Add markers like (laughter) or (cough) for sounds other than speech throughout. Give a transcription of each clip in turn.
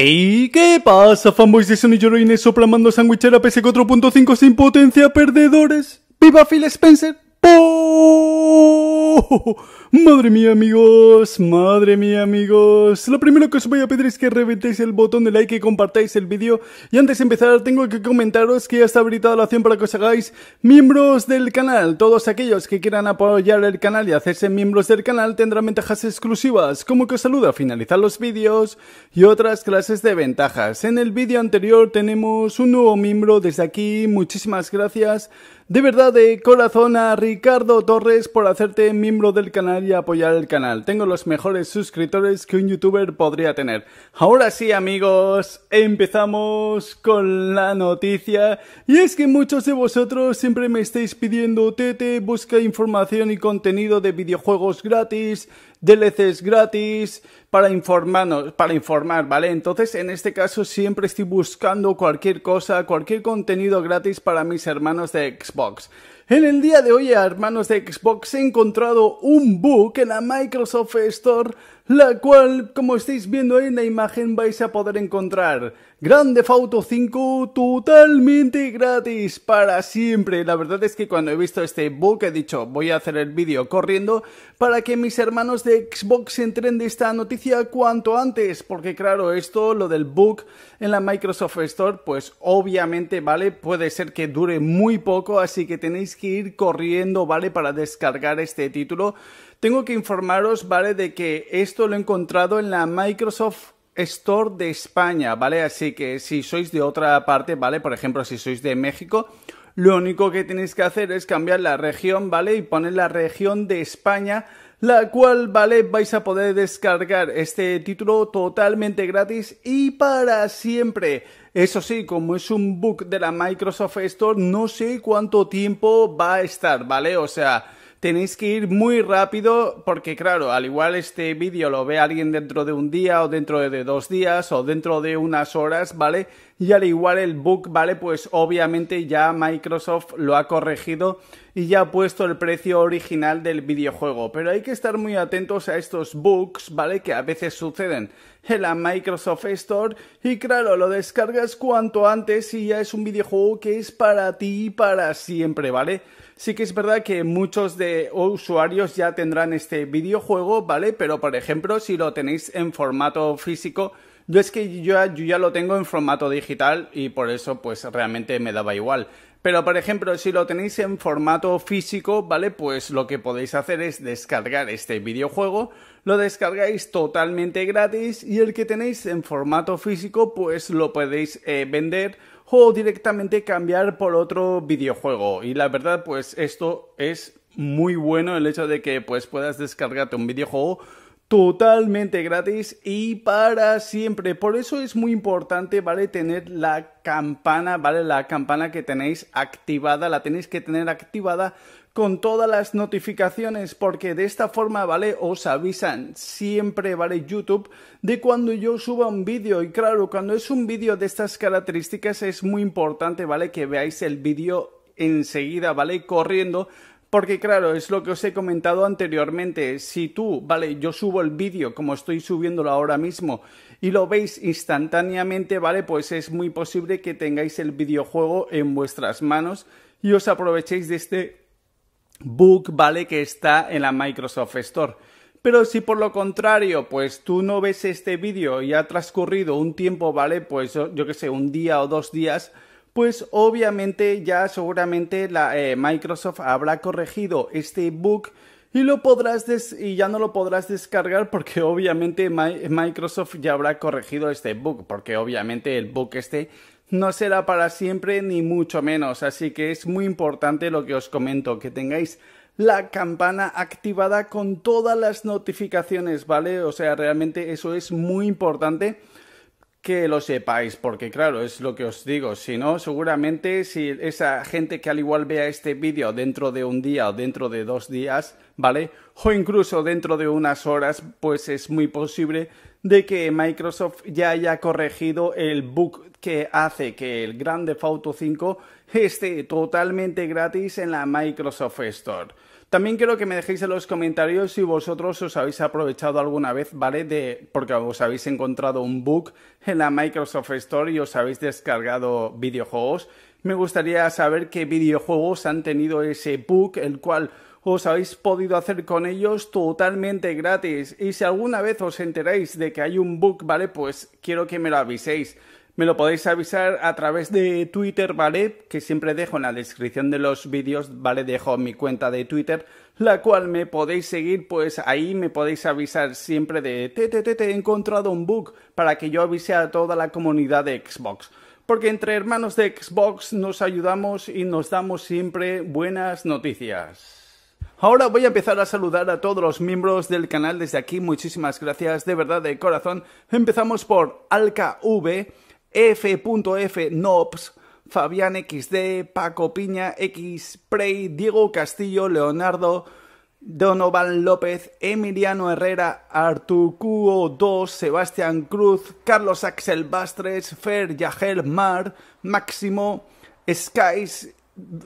¡Ey! qué pasa, fanboys de Sony Lloroines soplamando sandwichera PS4.5 sin potencia, perdedores? ¡Viva Phil Spencer! ¡Oh! Madre mía amigos, madre mía amigos Lo primero que os voy a pedir es que reventéis el botón de like y compartáis el vídeo Y antes de empezar tengo que comentaros que ya está habilitada la opción para que os hagáis miembros del canal Todos aquellos que quieran apoyar el canal y hacerse miembros del canal tendrán ventajas exclusivas Como que os saluda a finalizar los vídeos y otras clases de ventajas En el vídeo anterior tenemos un nuevo miembro desde aquí, muchísimas gracias de verdad de corazón a Ricardo Torres por hacerte miembro del canal y apoyar el canal. Tengo los mejores suscriptores que un youtuber podría tener. Ahora sí amigos, empezamos con la noticia. Y es que muchos de vosotros siempre me estáis pidiendo, Tete, busca información y contenido de videojuegos gratis DLCs gratis para informarnos, para informar, ¿vale? Entonces, en este caso siempre estoy buscando cualquier cosa, cualquier contenido gratis para mis hermanos de Xbox. En el día de hoy, hermanos de Xbox, he encontrado un book en la Microsoft Store, la cual, como estáis viendo ahí en la imagen, vais a poder encontrar Grande Fauto 5 totalmente gratis para siempre. La verdad es que cuando he visto este book he dicho voy a hacer el vídeo corriendo para que mis hermanos de Xbox entren de esta noticia cuanto antes. Porque claro, esto, lo del book en la Microsoft Store, pues obviamente, ¿vale? Puede ser que dure muy poco, así que tenéis que ir corriendo, ¿vale? Para descargar este título. Tengo que informaros, ¿vale? De que esto lo he encontrado en la Microsoft Store de España, ¿vale? Así que si sois de otra parte, ¿vale? Por ejemplo, si sois de México, lo único que tenéis que hacer es cambiar la región, ¿vale? Y poner la región de España, la cual, ¿vale? Vais a poder descargar este título totalmente gratis y para siempre. Eso sí, como es un book de la Microsoft Store, no sé cuánto tiempo va a estar, ¿vale? O sea, tenéis que ir muy rápido porque claro, al igual este vídeo lo ve alguien dentro de un día o dentro de dos días o dentro de unas horas, ¿vale? y al igual el book ¿vale? Pues obviamente ya Microsoft lo ha corregido y ya ha puesto el precio original del videojuego. Pero hay que estar muy atentos a estos books ¿vale? Que a veces suceden en la Microsoft Store y claro, lo descargas cuanto antes y ya es un videojuego que es para ti y para siempre, ¿vale? Sí que es verdad que muchos de usuarios ya tendrán este videojuego, ¿vale? Pero por ejemplo, si lo tenéis en formato físico, yo es que yo, ya lo tengo en formato digital y por eso pues realmente me daba igual. Pero por ejemplo, si lo tenéis en formato físico, ¿vale? Pues lo que podéis hacer es descargar este videojuego, lo descargáis totalmente gratis y el que tenéis en formato físico pues lo podéis eh, vender o directamente cambiar por otro videojuego. Y la verdad pues esto es muy bueno el hecho de que pues puedas descargarte un videojuego totalmente gratis y para siempre. Por eso es muy importante, ¿vale? Tener la campana, ¿vale? La campana que tenéis activada, la tenéis que tener activada con todas las notificaciones porque de esta forma, ¿vale? Os avisan siempre, ¿vale? YouTube de cuando yo suba un vídeo y claro, cuando es un vídeo de estas características es muy importante, ¿vale? Que veáis el vídeo enseguida, ¿vale? Corriendo porque claro, es lo que os he comentado anteriormente. Si tú, vale, yo subo el vídeo como estoy subiéndolo ahora mismo y lo veis instantáneamente, vale, pues es muy posible que tengáis el videojuego en vuestras manos y os aprovechéis de este bug, vale, que está en la Microsoft Store. Pero si por lo contrario, pues tú no ves este vídeo y ha transcurrido un tiempo, vale, pues yo que sé, un día o dos días, pues obviamente ya seguramente la, eh, Microsoft habrá corregido este bug y lo podrás y ya no lo podrás descargar porque (laughs) obviamente Microsoft ya habrá corregido este bug porque obviamente el bug este no será para siempre ni mucho menos así que es muy importante lo que os comento que tengáis la campana activada con todas las notificaciones vale o sea realmente eso es muy importante que lo sepáis, porque claro, es lo que os digo. Si no, seguramente si esa gente que al igual vea este vídeo dentro de un día o dentro de dos días, ¿vale? O incluso dentro de unas horas, pues es muy posible de que Microsoft ya haya corregido el bug que hace que el Grand Theft 5 esté totalmente gratis en la Microsoft Store. También quiero que me dejéis en los comentarios si vosotros os habéis aprovechado alguna vez, ¿vale? De, porque os habéis encontrado un bug en la Microsoft Store y os habéis descargado videojuegos. Me gustaría saber qué videojuegos han tenido ese bug, el cual os habéis podido hacer con ellos totalmente gratis. Y si alguna vez os enteráis de que hay un bug, ¿vale? Pues quiero que me lo aviséis. Me lo podéis avisar a través de Twitter, ¿vale? Que siempre dejo en la descripción de los vídeos, ¿vale? Dejo mi cuenta de Twitter, la cual me podéis seguir, pues ahí me podéis avisar siempre de, te, te, te, te he encontrado un bug, para que yo avise a toda la comunidad de Xbox porque entre hermanos de Xbox nos ayudamos y nos damos siempre buenas noticias. Ahora voy a empezar a saludar a todos los miembros del canal desde aquí, muchísimas gracias de verdad de corazón. Empezamos por AlkaV, F.F. Nobs, Fabián XD, Paco Piña, X Prey, Diego Castillo, Leonardo, Donovan López, Emiliano Herrera, Artucuo 2, Sebastián Cruz, Carlos Axel Bastres, Fer Yagel Mar, Máximo, Skies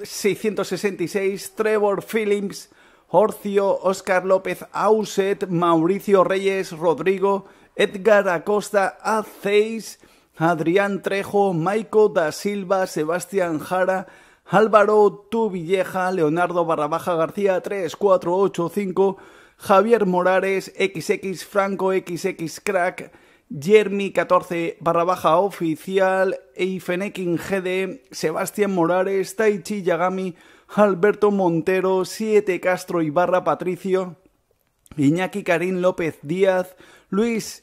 666, Trevor Phillips, Horcio, Oscar López, Auset, Mauricio Reyes, Rodrigo, Edgar Acosta, Aceis, Adrián Trejo, Maico da Silva, Sebastián Jara, Álvaro Tuvilleja, Leonardo Barrabaja García 3485, Javier Morales, XX Franco, XX Crack, Jeremy 14 Barrabaja oficial, Eifenekin GD, Sebastián Morales, Taichi Yagami, Alberto Montero, 7 Castro y barra Patricio, Iñaki Karim López Díaz, Luis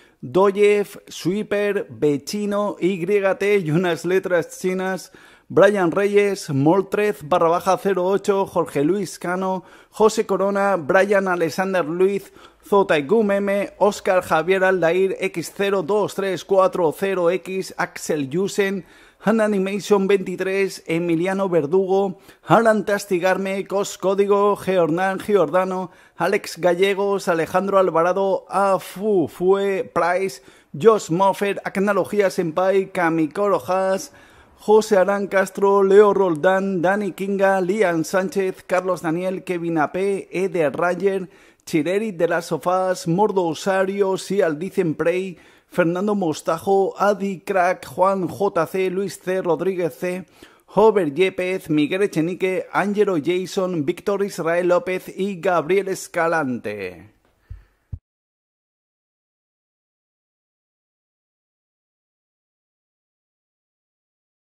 Doyev, Sweeper, Bechino, YT y unas letras chinas Brian Reyes, Moltrez, barra baja 08, Jorge Luis Cano, José Corona, Brian Alexander Luis, Zotaigum M, Oscar Javier Aldair, X02340X, Axel Yusen, Han Animation 23, Emiliano Verdugo, Alan Tastigarme, Cos Código, Giordano, Alex Gallegos, Alejandro Alvarado, Afu Fue, Price, Josh Moffett, Acnalogía Senpai, Kamikoro Haas, José Arán Castro, Leo Roldán, Dani Kinga, Lian Sánchez, Carlos Daniel, Kevin Ape, Eder Rayer, Chireri de las Sofás, Mordo Osario, Sial Dicen Prey, Fernando Mostajo, Adi Crack, Juan JC, Luis C, Rodríguez C, Hover Yepes, Miguel Echenique, Ángelo Jason, Víctor Israel López y Gabriel Escalante.